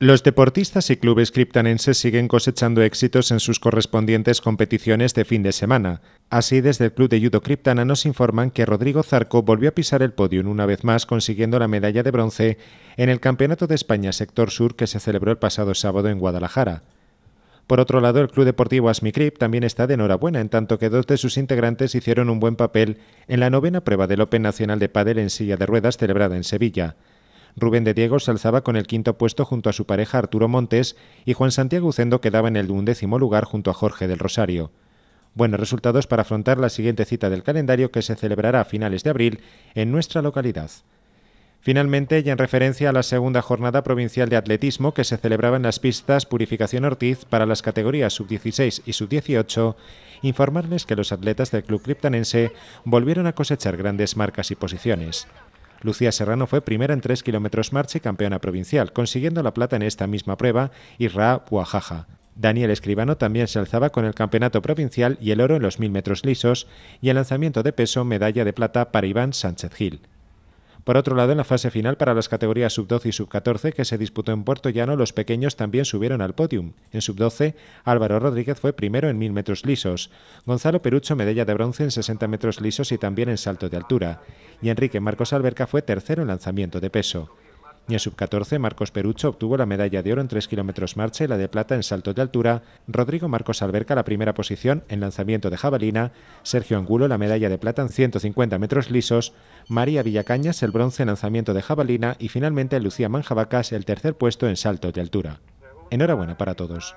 Los deportistas y clubes criptanenses siguen cosechando éxitos en sus correspondientes competiciones de fin de semana. Así, desde el Club de Judo Criptana nos informan que Rodrigo Zarco volvió a pisar el podio una vez más consiguiendo la medalla de bronce en el Campeonato de España Sector Sur que se celebró el pasado sábado en Guadalajara. Por otro lado, el Club Deportivo Asmicrip también está de enhorabuena, en tanto que dos de sus integrantes hicieron un buen papel en la novena prueba del Open Nacional de Padel en silla de ruedas celebrada en Sevilla. Rubén de Diego se alzaba con el quinto puesto junto a su pareja Arturo Montes y Juan Santiago Ucendo quedaba en el undécimo lugar junto a Jorge del Rosario. Buenos resultados para afrontar la siguiente cita del calendario que se celebrará a finales de abril en nuestra localidad. Finalmente, y en referencia a la segunda jornada provincial de atletismo que se celebraba en las pistas Purificación Ortiz para las categorías sub-16 y sub-18, informarles que los atletas del club criptanense volvieron a cosechar grandes marcas y posiciones. Lucía Serrano fue primera en 3 kilómetros marcha y campeona provincial, consiguiendo la plata en esta misma prueba y Ra Buajaja. Daniel Escribano también se alzaba con el campeonato provincial y el oro en los 1000 metros lisos y el lanzamiento de peso medalla de plata para Iván Sánchez Gil. Por otro lado, en la fase final para las categorías sub-12 y sub-14 que se disputó en Puerto Llano, los pequeños también subieron al podium. En sub-12, Álvaro Rodríguez fue primero en 1000 metros lisos, Gonzalo Perucho medalla de bronce en 60 metros lisos y también en salto de altura, y Enrique Marcos Alberca fue tercero en lanzamiento de peso. Y en sub-14, Marcos Perucho obtuvo la medalla de oro en 3 kilómetros marcha y la de plata en salto de altura, Rodrigo Marcos Alberca la primera posición en lanzamiento de jabalina, Sergio Angulo la medalla de plata en 150 metros lisos, María Villacañas el bronce en lanzamiento de jabalina y finalmente Lucía Manjabacas el tercer puesto en salto de altura. Enhorabuena para todos.